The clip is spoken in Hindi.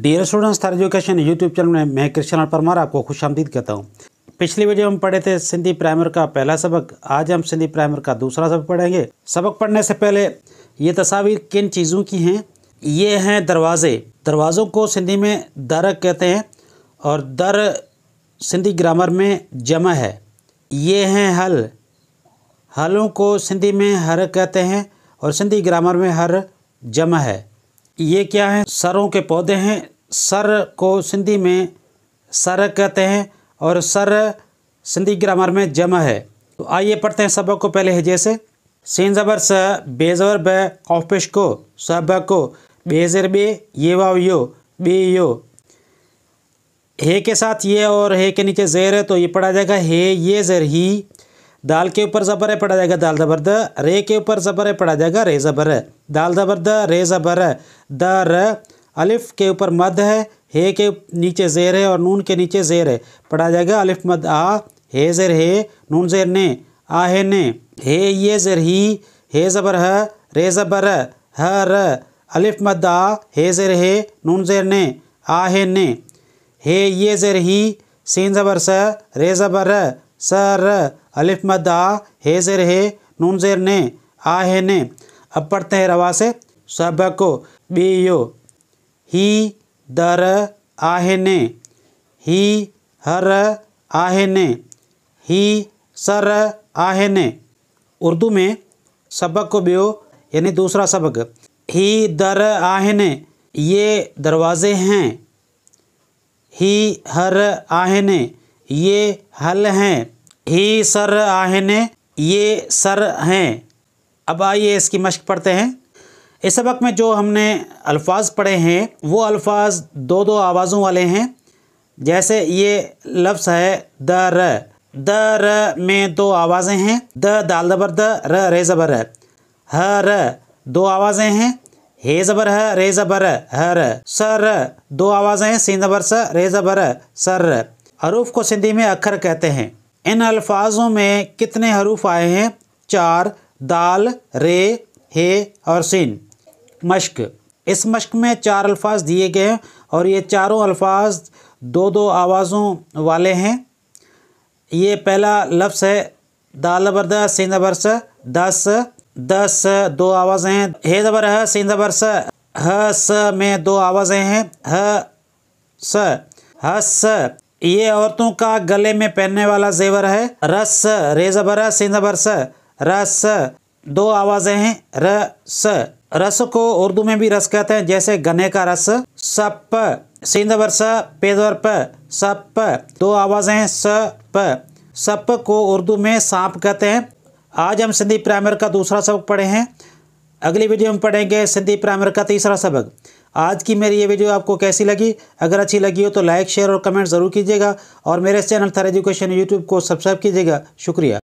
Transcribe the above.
dear students Thar education YouTube channel में मैं कृष्ण परमार आपको खुश आमदीद कहता हूँ पिछली वीडियो हम पढ़े थे सिंधी प्राइमर का पहला सबक आज हम सिंधी प्राइमर का दूसरा सबक पढ़ेंगे सबक पढ़ने से पहले ये तस्वीर किन चीज़ों की हैं ये हैं दरवाज़े दरवाज़ों को सिंधी में दर कहते हैं और दर सिंधी ग्रामर में जमा है ये हैं हल हलों को सिंधी में हर कहते हैं और सिंधी ग्रामर में हर जमा है ये क्या है सरों के पौधे हैं सर को सिंधी में सर कहते हैं और सर सिंधी ग्रामर में जमा है तो आइए पढ़ते हैं सबक को पहले है जैसे सीन ज़बर स बेज़बर ब कौफ को सब को बेज़र बे ये वाव यो बे यो हे के साथ ये और हे के नीचे ज़ेर है तो ये पढ़ा जाएगा हे ये ज़र ही दाल के ऊपर ज़बर है पढ़ा जाएगा दाल ज़बर द रे के ऊपर ज़बर है पढ़ा जाएगा रे ज़बर है दाल दबर द रे ज़बर द र अलिफ के ऊपर मद है हे के नीचे ज़ेर है और नून के नीचे ज़ेर है पढ़ा जाएगा अलिफ मद आ हे ज़ेर हे नून ज़ेर ने आ हे ने हे ये ज़ेर ही हे ज़बर है रे ज़बर ह र अलिफ मद आ हे ज़ेर हे नून ज़ेर ने आ हे ने हे ये ज़ेर ही सीन ज़बर स रे ज़बर स र अलिफ मद आ हे ज़ेर हे नून ज़ेर ने आ हे ने अब पढ़ते हैं रवा से सबको बेयो ही दर आहिने ही हर आहिने ही सर आहिने उर्दू में सबक को बेयो यानी दूसरा सबक ही दर आहिने ये दरवाज़े हैं ही हर आहिने ये हल हैं ही सर आहिने ये सर हैं अब आइए इसकी मश्क पढ़ते हैं इस सबक में जो हमने अल्फाज पढ़े हैं वो अल्फाज दो दो आवाज़ों वाले हैं जैसे ये लफ्स है द र द र में दो आवाज़ें हैं द दाल दबर द र रे ज़बर है ह र दो आवाज़ें हैं हे ज़बर है रे ज़बर ह र सर दो आवाज़ें हैं सीन ज़बर स रे ज़बर सर हरूफ को सिंधी में अखर कहते हैं इन अल्फाजों में कितने हरूफ आए हैं चार दाल रे हे और सिन मश्क इस मश्क में चार अल्फाज दिए गए हैं और ये चारों अल्फाज दो दो आवाज़ों वाले हैं ये पहला लफ्स है दाल बरदा अबर स दस दस दो आवाज़ें हैं हे दबर है सिंध स ह स में दो आवाज़ें हैं ह स स ये औरतों का गले में पहनने वाला जेवर है रस रेजबर सिंधबर स रस दो आवाज़ें हैं र स रस को उर्दू में भी रस कहते हैं जैसे गन्ने का रस सप सिंध स पेदवर प सप दो आवाज़ें हैं स प सप को उर्दू में सांप कहते हैं आज हम सिंधी प्राइमर का दूसरा सबक पढ़े हैं अगली वीडियो में पढ़ेंगे सिंधी प्राइमर का तीसरा सबक आज की मेरी ये वीडियो आपको कैसी लगी अगर अच्छी लगी हो तो लाइक शेयर और कमेंट ज़रूर कीजिएगा और मेरे चैनल थर एजुकेशन यूट्यूब को सब्सक्राइब कीजिएगा शुक्रिया